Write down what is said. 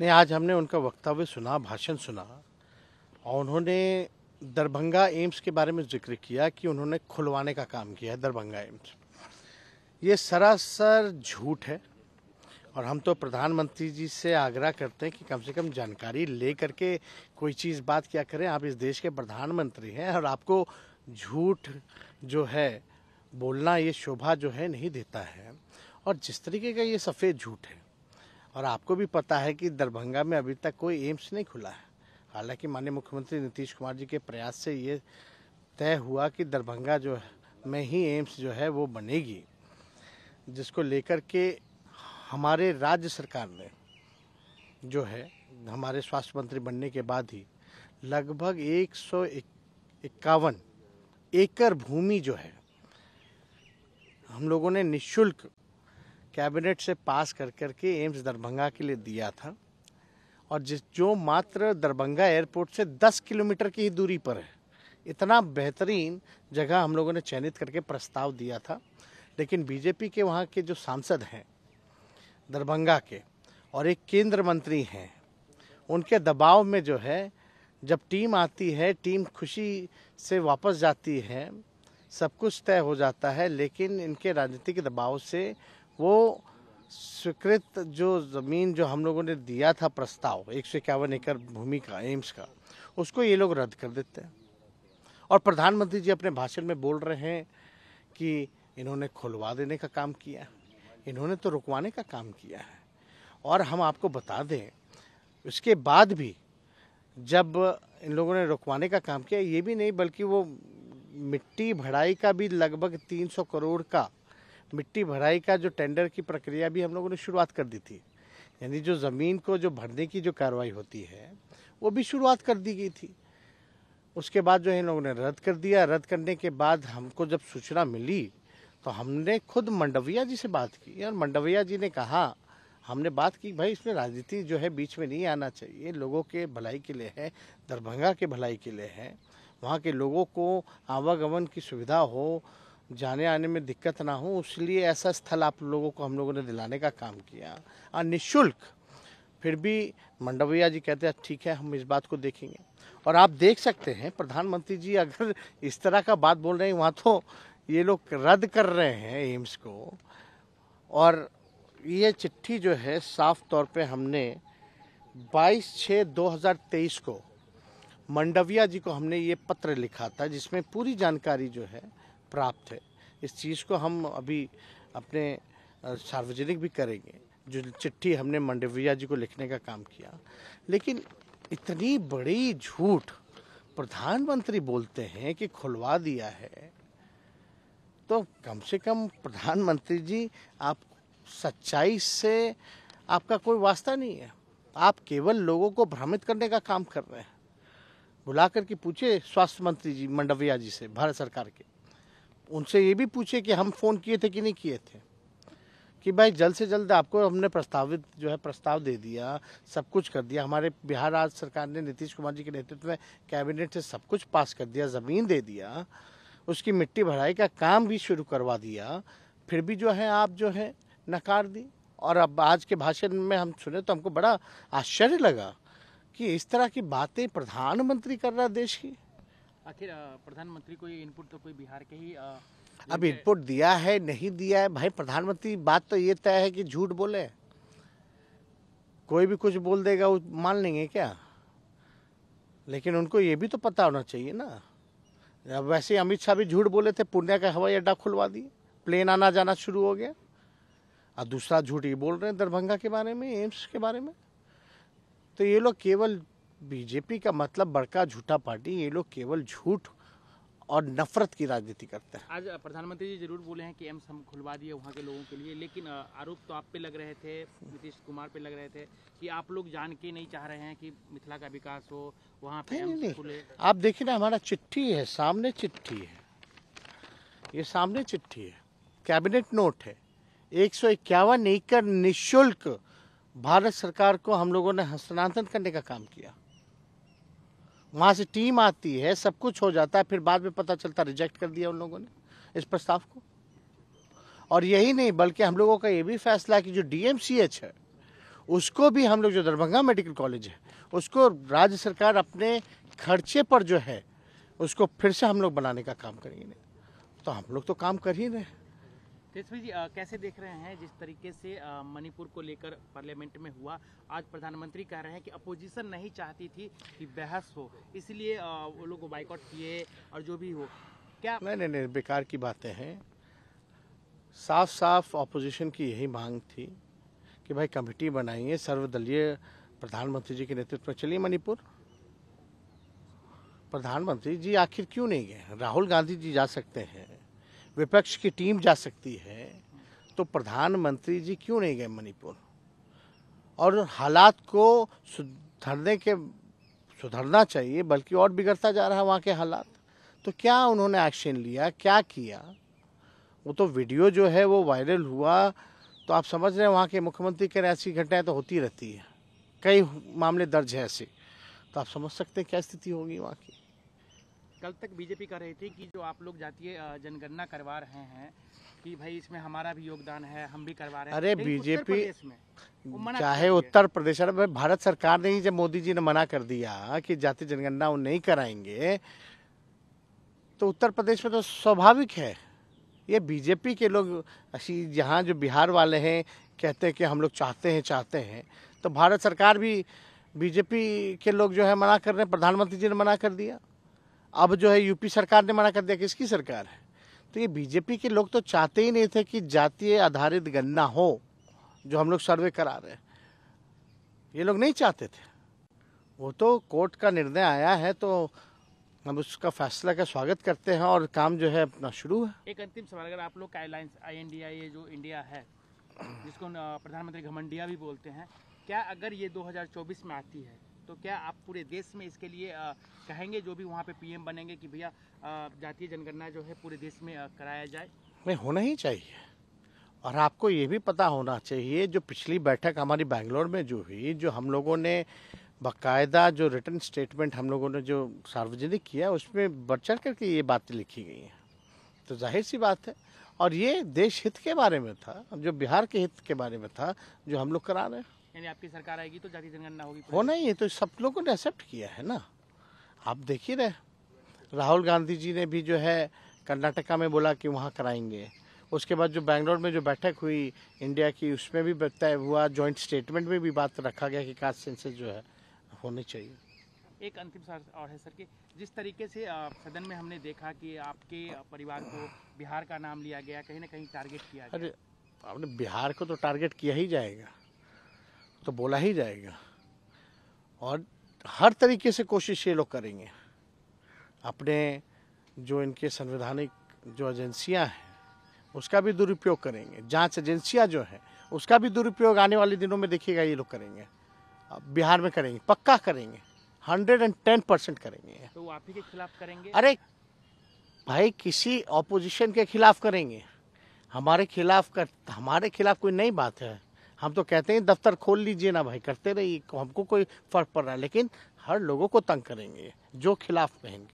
ने आज हमने उनका वक्तव्य सुना भाषण सुना और उन्होंने दरभंगा एम्स के बारे में जिक्र किया कि उन्होंने खुलवाने का काम किया है दरभंगा एम्स ये सरासर झूठ है और हम तो प्रधानमंत्री जी से आग्रह करते हैं कि कम से कम जानकारी ले करके कोई चीज़ बात क्या करें आप इस देश के प्रधानमंत्री हैं और आपको झूठ जो है बोलना ये शोभा जो है नहीं देता है और जिस तरीके का ये सफ़ेद झूठ है और आपको भी पता है कि दरभंगा में अभी तक कोई एम्स नहीं खुला है हालांकि माननीय मुख्यमंत्री नीतीश कुमार जी के प्रयास से ये तय हुआ कि दरभंगा जो में ही एम्स जो है वो बनेगी जिसको लेकर के हमारे राज्य सरकार ने जो है हमारे स्वास्थ्य मंत्री बनने के बाद ही लगभग एक सौ इक्यावन एकड़ भूमि जो है हम लोगों ने निशुल्क कैबिनेट से पास कर करके एम्स दरभंगा के लिए दिया था और जिस जो मात्र दरभंगा एयरपोर्ट से 10 किलोमीटर की ही दूरी पर है इतना बेहतरीन जगह हम लोगों ने चयनित करके प्रस्ताव दिया था लेकिन बीजेपी के वहाँ के जो सांसद हैं दरभंगा के और एक केंद्र मंत्री हैं उनके दबाव में जो है जब टीम आती है टीम खुशी से वापस जाती है सब कुछ तय हो जाता है लेकिन इनके राजनीतिक दबाव से वो स्वीकृत जो ज़मीन जो हम लोगों ने दिया था प्रस्ताव एक सौ इक्यावन एकड़ भूमि का एम्स का उसको ये लोग रद्द कर देते हैं और प्रधानमंत्री जी अपने भाषण में बोल रहे हैं कि इन्होंने खुलवा देने का काम किया इन्होंने तो रुकवाने का काम किया है और हम आपको बता दें उसके बाद भी जब इन लोगों ने रुकवाने का काम किया ये भी नहीं बल्कि वो मिट्टी भड़ाई का भी लगभग 300 करोड़ का मिट्टी भराई का जो टेंडर की प्रक्रिया भी हम लोगों ने शुरुआत कर दी थी यानी जो ज़मीन को जो भरने की जो कार्रवाई होती है वो भी शुरुआत कर दी गई थी उसके बाद जो है इन लोगों ने रद्द कर दिया रद्द करने के बाद हमको जब सूचना मिली तो हमने खुद मंडविया जी से बात की और मंडविया जी ने कहा हमने बात की भाई इसमें राजनीति जो है बीच में नहीं आना चाहिए लोगों के भलाई के लिए है दरभंगा के भलाई के लिए है वहाँ के लोगों को आवागमन की सुविधा हो जाने आने में दिक्कत ना हो इसलिए ऐसा स्थल आप लोगों को हम लोगों ने दिलाने का काम किया और निःशुल्क फिर भी मंडविया जी कहते हैं ठीक है हम इस बात को देखेंगे और आप देख सकते हैं प्रधानमंत्री जी अगर इस तरह का बात बोल रहे हैं वहाँ तो ये लोग रद्द कर रहे हैं एम्स को और ये चिट्ठी जो है साफ तौर पे हमने 22 छः 2023 को मंडविया जी को हमने ये पत्र लिखा था जिसमें पूरी जानकारी जो है प्राप्त है इस चीज़ को हम अभी अपने सार्वजनिक भी करेंगे जो चिट्ठी हमने मंडविया जी को लिखने का काम किया लेकिन इतनी बड़ी झूठ प्रधानमंत्री बोलते हैं कि खुलवा दिया है तो कम से कम प्रधानमंत्री जी आप सच्चाई से आपका कोई वास्ता नहीं है आप केवल लोगों को भ्रमित करने का काम कर रहे हैं बुला करके पूछे स्वास्थ्य मंत्री जी मंडविया जी से भारत सरकार के उनसे ये भी पूछे कि हम फ़ोन किए थे कि नहीं किए थे कि भाई जल्द से जल्द आपको हमने प्रस्तावित जो है प्रस्ताव दे दिया सब कुछ कर दिया हमारे बिहार राज्य सरकार ने नीतीश कुमार जी के नेतृत्व में कैबिनेट से सब कुछ पास कर दिया ज़मीन दे दिया उसकी मिट्टी भराई का काम भी शुरू करवा दिया फिर भी जो है आप जो है नकार दी और अब आज के भाषण में हम सुने तो हमको बड़ा आश्चर्य लगा कि इस तरह की बातें प्रधानमंत्री कर रहा देश की आखिर प्रधानमंत्री को ये इनपुट तो कोई बिहार के ही अब इनपुट दिया है नहीं दिया है भाई प्रधानमंत्री बात तो ये तय है कि झूठ बोले कोई भी कुछ बोल देगा वो मान लेंगे क्या लेकिन उनको ये भी तो पता होना चाहिए ना अब वैसे अमित शाह भी झूठ बोले थे पुण्य का हवाई अड्डा खुलवा दिए प्लेन आना जाना शुरू हो गया और दूसरा झूठ ये बोल रहे हैं दरभंगा के बारे में एम्स के बारे में तो ये लोग केवल बीजेपी का मतलब बड़का झूठा पार्टी ये लोग केवल झूठ और नफरत की राजनीति करते हैं आज प्रधानमंत्री जी जरूर बोले हैं कि एम्स हम खुलवा दिए वहाँ के लोगों के लिए लेकिन आरोप तो आप पे लग रहे थे नीतीश कुमार पे लग रहे थे कि आप लोग जान के नहीं चाह रहे हैं कि मिथिला का विकास हो वहाँ पे नहीं, नहीं, आप देखिए ना हमारा चिट्ठी है सामने चिट्ठी है ये सामने चिट्ठी है कैबिनेट नोट है एक सौ इक्यावन एकड़ निःशुल्क भारत सरकार को हम लोगों ने हस्तांतरण करने का काम किया वहाँ से टीम आती है सब कुछ हो जाता है फिर बाद में पता चलता रिजेक्ट कर दिया उन लोगों ने इस प्रस्ताव को और यही नहीं बल्कि हम लोगों का ये भी फैसला है कि जो डीएमसीएच है उसको भी हम लोग जो दरभंगा मेडिकल कॉलेज है उसको राज्य सरकार अपने खर्चे पर जो है उसको फिर से हम लोग बनाने का काम करेंगे तो हम लोग तो काम कर ही रहे हैं तेजस्वी जी आ, कैसे देख रहे हैं जिस तरीके से मणिपुर को लेकर पार्लियामेंट में हुआ आज प्रधानमंत्री कह रहे हैं कि अपोजिशन नहीं चाहती थी कि बहस हो इसलिए वो लोग बाइकआउट किए और जो भी हो क्या नहीं नहीं नहीं बेकार की बातें हैं साफ साफ अपोजिशन की यही मांग थी कि भाई कमेटी बनाइए सर्वदलीय प्रधानमंत्री जी के नेतृत्व में चलिए मणिपुर प्रधानमंत्री जी आखिर क्यों नहीं गए राहुल गांधी जी जा सकते हैं विपक्ष की टीम जा सकती है तो प्रधानमंत्री जी क्यों नहीं गए मणिपुर और हालात को सुधरने के सुधरना चाहिए बल्कि और बिगड़ता जा रहा है वहाँ के हालात तो क्या उन्होंने एक्शन लिया क्या किया वो तो वीडियो जो है वो वायरल हुआ तो आप समझ रहे हैं वहाँ के मुख्यमंत्री के ऐसी घटनाएं तो होती रहती है कई मामले दर्ज है ऐसे तो आप समझ सकते हैं क्या स्थिति होगी वहाँ की कल तक बीजेपी कह रही थी कि जो आप लोग जातीय जनगणना करवा रहे हैं कि भाई इसमें हमारा भी योगदान है हम भी करवा रहे हैं अरे बीजेपी चाहे उत्तर प्रदेश अरे भारत सरकार ने ही जब मोदी जी ने मना कर दिया कि जातीय जनगणना वो नहीं कराएंगे तो उत्तर प्रदेश में तो स्वाभाविक है ये बीजेपी के लोग जहाँ जो बिहार वाले हैं कहते हैं कि हम लोग चाहते हैं चाहते हैं तो भारत सरकार भी बीजेपी के लोग जो है मना कर रहे हैं प्रधानमंत्री जी ने मना कर दिया अब जो है यूपी सरकार ने मना कर दिया किसकी सरकार है तो ये बीजेपी के लोग तो चाहते ही नहीं थे कि जातीय आधारित गन्ना हो जो हम लोग सर्वे करा रहे हैं ये लोग नहीं चाहते थे वो तो कोर्ट का निर्णय आया है तो हम उसका फैसला का स्वागत करते हैं और काम जो है अपना शुरू है एक अंतिम सवाल अगर आप लोग का आई इंडिया ये जो इंडिया है जिसको प्रधानमंत्री घमंडिया भी बोलते हैं क्या अगर ये 2024 में आती है तो क्या आप पूरे देश में इसके लिए आ, कहेंगे जो भी वहाँ पे पीएम बनेंगे कि भैया जातीय जनगणना जो है पूरे देश में आ, कराया जाए नहीं होना ही चाहिए और आपको ये भी पता होना चाहिए जो पिछली बैठक हमारी बैंगलोर में जो हुई जो हम लोगों ने बाकायदा जो रिटर्न स्टेटमेंट हम लोगों ने जो सार्वजनिक किया उसमें बढ़ चढ़ करके ये बातें लिखी गई हैं तो जाहिर सी बात है और ये देश हित के बारे में था जो बिहार के हित के बारे में था जो हम लोग करा रहे हैं यानी आपकी सरकार आएगी तो जाति जनगणना होगी हो नहीं है तो सब लोगों ने एक्सेप्ट किया है ना आप देख ही रहे राहुल गांधी जी ने भी जो है कर्नाटका में बोला कि वहाँ कराएंगे उसके बाद जो बैंगलोर में जो बैठक हुई इंडिया की उसमें भी तय हुआ जॉइंट स्टेटमेंट में भी बात रखा गया कि कास्ट सेंसस जो है होने चाहिए एक अंतिम सवाल और है सर कि जिस तरीके से सदन में हमने देखा कि आपके परिवार को बिहार का नाम लिया गया कहीं ना कहीं टारगेट किया गया। अरे आपने बिहार को तो टारगेट किया ही जाएगा तो बोला ही जाएगा और हर तरीके से कोशिश ये लोग करेंगे अपने जो इनके संवैधानिक जो एजेंसियां हैं उसका भी दुरुपयोग करेंगे जांच एजेंसियां जो हैं उसका भी दुरुपयोग आने वाले दिनों में देखिएगा ये लोग करेंगे बिहार में करेंगे पक्का करेंगे हंड्रेड एंड टेन परसेंट करेंगे तो आप ही के खिलाफ करेंगे अरे भाई किसी ऑपोजिशन के खिलाफ करेंगे हमारे खिलाफ कर हमारे खिलाफ कोई नई बात है हम तो कहते हैं दफ्तर खोल लीजिए ना भाई करते रहिए हमको कोई फर्क पड़ रहा है लेकिन हर लोगों को तंग करेंगे जो खिलाफ में